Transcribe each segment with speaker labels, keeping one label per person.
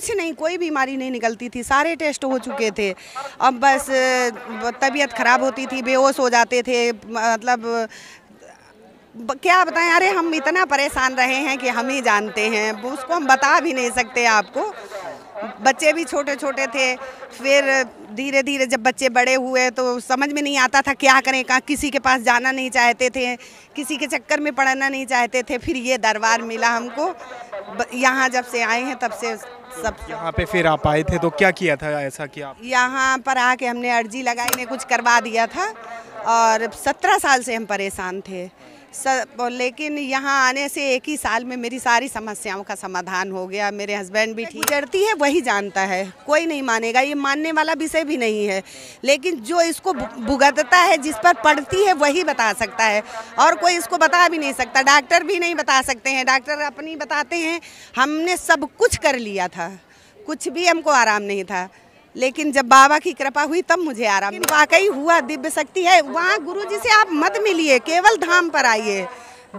Speaker 1: कुछ नहीं कोई बीमारी नहीं निकलती थी सारे टेस्ट हो चुके थे अब बस तबीयत खराब होती थी बेहोश हो जाते थे मतलब क्या बताएं अरे हम इतना परेशान रहे हैं कि हम ही जानते हैं उसको हम बता भी नहीं सकते आपको बच्चे भी छोटे छोटे थे फिर धीरे धीरे जब बच्चे बड़े हुए तो समझ में नहीं आता था क्या करें कहाँ किसी के पास जाना नहीं चाहते थे किसी के चक्कर में पढ़ना नहीं चाहते थे फिर ये दरबार मिला हमको यहाँ जब से आए हैं तब से सब यहाँ
Speaker 2: पे फिर आप आए थे तो क्या किया था ऐसा किया
Speaker 1: यहाँ पर आके हमने अर्जी लगाई ने कुछ करवा दिया था और सत्रह साल से हम परेशान थे सब लेकिन यहाँ आने से एक ही साल में मेरी सारी समस्याओं का समाधान हो गया मेरे हस्बैंड भी ठीक करती है वही जानता है कोई नहीं मानेगा ये मानने वाला विषय भी नहीं है लेकिन जो इसको भुगतता है जिस पर पढ़ती है वही बता सकता है और कोई इसको बता भी नहीं सकता डॉक्टर भी नहीं बता सकते हैं डॉक्टर अपनी बताते हैं हमने सब कुछ कर लिया था कुछ भी हमको आराम नहीं था लेकिन जब बाबा की कृपा हुई तब मुझे आराम वाकई हुआ दिव्य शक्ति है वहाँ गुरु जी से आप मत मिलिए केवल धाम पर आइए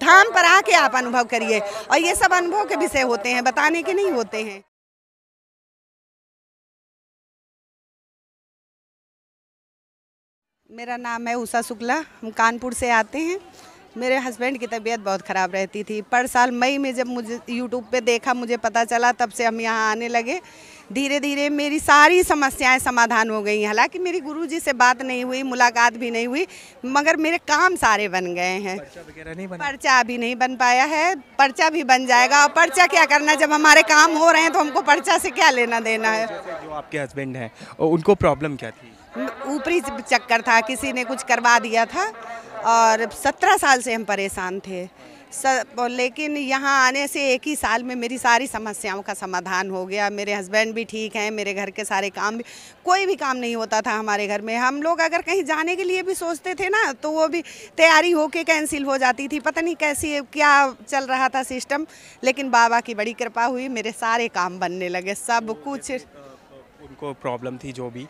Speaker 1: धाम पर आके आप अनुभव करिए और ये सब अनुभव के विषय होते हैं बताने के नहीं होते हैं मेरा नाम है उषा शुक्ला हम कानपुर से आते हैं मेरे हस्बैंड की तबीयत बहुत ख़राब रहती थी पर साल मई में जब मुझे यूट्यूब पे देखा मुझे पता चला तब से हम यहाँ आने लगे धीरे धीरे मेरी सारी समस्याएं समाधान हो गई हालांकि मेरी गुरुजी से बात नहीं हुई मुलाकात भी नहीं हुई मगर मेरे काम सारे बन गए हैं पर्चा नहीं बना पर्चा अभी नहीं बन पाया है पर्चा भी बन जाएगा और पर्चा क्या करना जब हमारे काम हो रहे हैं तो हमको पर्चा से क्या लेना देना है
Speaker 2: जो आपके हस्बैंड हैं उनको प्रॉब्लम क्या
Speaker 1: थी ऊपरी चक्कर था किसी ने कुछ करवा दिया था और सत्रह साल से हम परेशान थे सब लेकिन यहाँ आने से एक ही साल में मेरी सारी समस्याओं का समाधान हो गया मेरे हस्बैंड भी ठीक हैं मेरे घर के सारे काम भी कोई भी काम नहीं होता था हमारे घर में हम लोग अगर कहीं जाने के लिए भी सोचते थे ना तो वो भी तैयारी होके कैंसिल हो जाती थी पता नहीं कैसी क्या चल रहा था सिस्टम लेकिन बाबा की बड़ी कृपा हुई मेरे सारे काम बनने लगे सब कुछ
Speaker 2: उनको प्रॉब्लम थी जो भी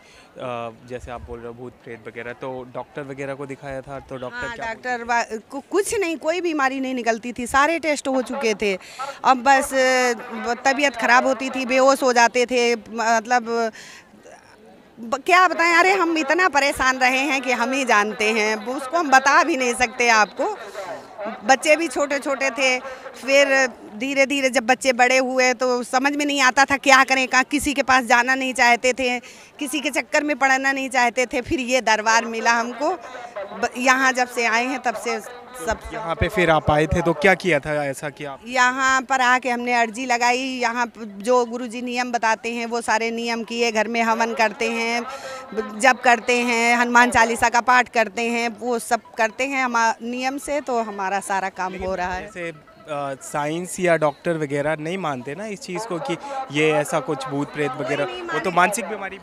Speaker 2: जैसे आप बोल रहे हो भूत प्रेत वगैरह तो डॉक्टर वगैरह को दिखाया था तो डॉक्टर हाँ,
Speaker 1: डॉक्टर को कुछ नहीं कोई बीमारी नहीं निकलती थी सारे टेस्ट हो चुके थे अब बस तबीयत खराब होती थी बेहोश हो जाते थे मतलब क्या बताएं अरे हम इतना परेशान रहे हैं कि हम ही जानते हैं उसको हम बता भी नहीं सकते आपको बच्चे भी छोटे छोटे थे फिर धीरे धीरे जब बच्चे बड़े हुए तो समझ में नहीं आता था क्या करें कहाँ किसी के पास जाना नहीं चाहते थे किसी के चक्कर में पढ़ना नहीं चाहते थे फिर ये दरबार मिला हमको यहाँ जब से आए हैं तब से सब यहाँ
Speaker 2: पे फिर आप आए थे तो क्या किया था ऐसा किया
Speaker 1: यहाँ पर आके हमने अर्जी लगाई यहाँ जो गुरुजी नियम बताते हैं वो सारे नियम किए घर में हवन करते हैं जब करते हैं हनुमान चालीसा का पाठ करते हैं वो सब करते हैं हम नियम से तो हमारा सारा काम हो रहा है
Speaker 2: साइंस या डॉक्टर वगैरह नहीं मानते ना इस चीज़ को कि ये ऐसा कुछ भूत प्रेत वगैरह वो तो मानसिक बीमारी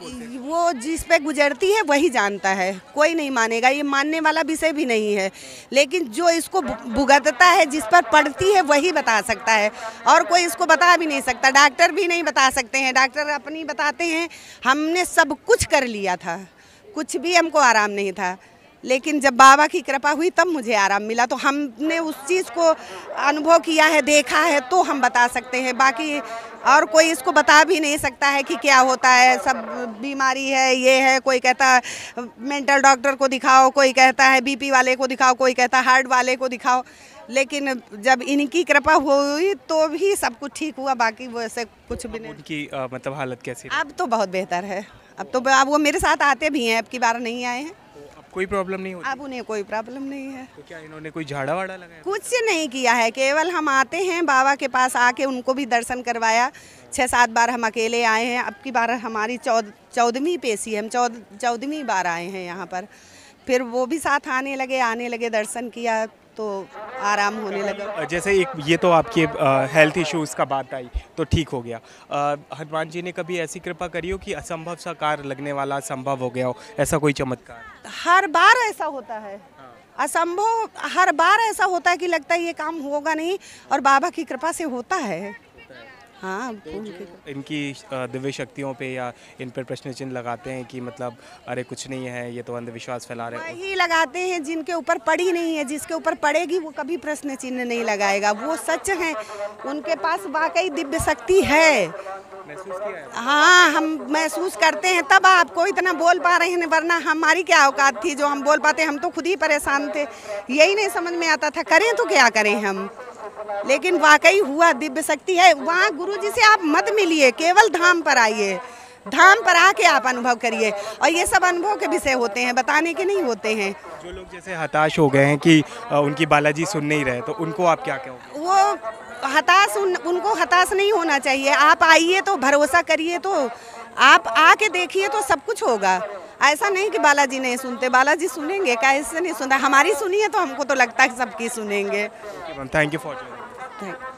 Speaker 1: वो जिस पे गुजरती है वही जानता है कोई नहीं मानेगा ये मानने वाला विषय भी नहीं है लेकिन जो इसको भुगतता है जिस पर पड़ती है वही बता सकता है और कोई इसको बता भी नहीं सकता डॉक्टर भी नहीं बता सकते हैं डॉक्टर अपनी बताते हैं हमने सब कुछ कर लिया था कुछ भी हमको आराम नहीं था लेकिन जब बाबा की कृपा हुई तब मुझे आराम मिला तो हमने उस चीज़ को अनुभव किया है देखा है तो हम बता सकते हैं बाकी और कोई इसको बता भी नहीं सकता है कि क्या होता है सब बीमारी है ये है कोई कहता है मेंटल डॉक्टर को दिखाओ कोई कहता है बीपी वाले को दिखाओ कोई कहता है हार्ट वाले को दिखाओ लेकिन जब इनकी कृपा हुई तो भी सब कुछ ठीक हुआ बाकी वैसे कुछ भी नहीं
Speaker 2: उनकी मतलब हालत कैसी
Speaker 1: अब तो बहुत बेहतर है अब तो अब वो मेरे साथ आते भी हैं अब की बार नहीं आए हैं कोई प्रॉब्लम नहीं होती अब उन्हें कोई प्रॉब्लम नहीं है
Speaker 2: तो क्या इन्होंने कोई झाड़ा वाड़ा लगाया
Speaker 1: कुछ से नहीं किया है केवल हम आते हैं बाबा के पास आके उनको भी दर्शन करवाया छः सात बार हम अकेले आए हैं अब की बार हमारी चौद चौदहवीं पेशी है हम चौद चौदहवीं बार आए हैं यहाँ पर फिर वो भी साथ आने लगे आने लगे दर्शन किया तो आराम होने लगा
Speaker 2: जैसे एक ये तो आपके हेल्थ इश्यूज़ का बात आई तो ठीक हो गया हनुमान जी ने कभी ऐसी कृपा करी हो कि असंभव सा लगने वाला संभव हो गया हो ऐसा कोई चमत्कार
Speaker 1: हर बार ऐसा होता है हाँ। असंभव हर बार ऐसा होता है कि लगता है ये काम होगा नहीं और बाबा की कृपा से होता है हाँ
Speaker 2: इनकी दिव्य शक्तियों पे या इन पर प्रश्न चिन्ह लगाते हैं कि मतलब अरे कुछ नहीं है ये तो अंधविश्वास फैला रहे हैं
Speaker 1: ही लगाते हैं जिनके ऊपर पड़ी नहीं है जिसके ऊपर पड़ेगी वो कभी प्रश्न चिन्ह नहीं लगाएगा वो सच है उनके पास वाकई दिव्य शक्ति है हाँ हम महसूस करते हैं तब आपको इतना बोल पा रहे हैं वरना हमारी क्या औकात थी जो हम बोल पाते हम तो खुद ही परेशान थे यही नहीं समझ में आता था करें तो क्या करें हम लेकिन वाकई हुआ दिव्य शक्ति है वहाँ गुरु जी से आप मत मिलिए केवल धाम पर आइए धाम पर आके आप अनुभव करिए और ये सब अनुभव के विषय होते हैं बताने के नहीं होते हैं
Speaker 2: जो लोग जैसे हताश हो गए हैं कि उनकी बालाजी सुन नहीं रहे तो उनको आप क्या कहोगे
Speaker 1: वो हताश उन, उनको हताश नहीं होना चाहिए आप आइए तो भरोसा करिए तो आप आके देखिए तो सब कुछ होगा ऐसा नहीं कि बालाजी नहीं सुनते बालाजी सुनेंगे कैसे नहीं सुनता हमारी सुनिए तो हमको तो लगता है सबकी सुनेंगे
Speaker 2: थैंक यू फॉर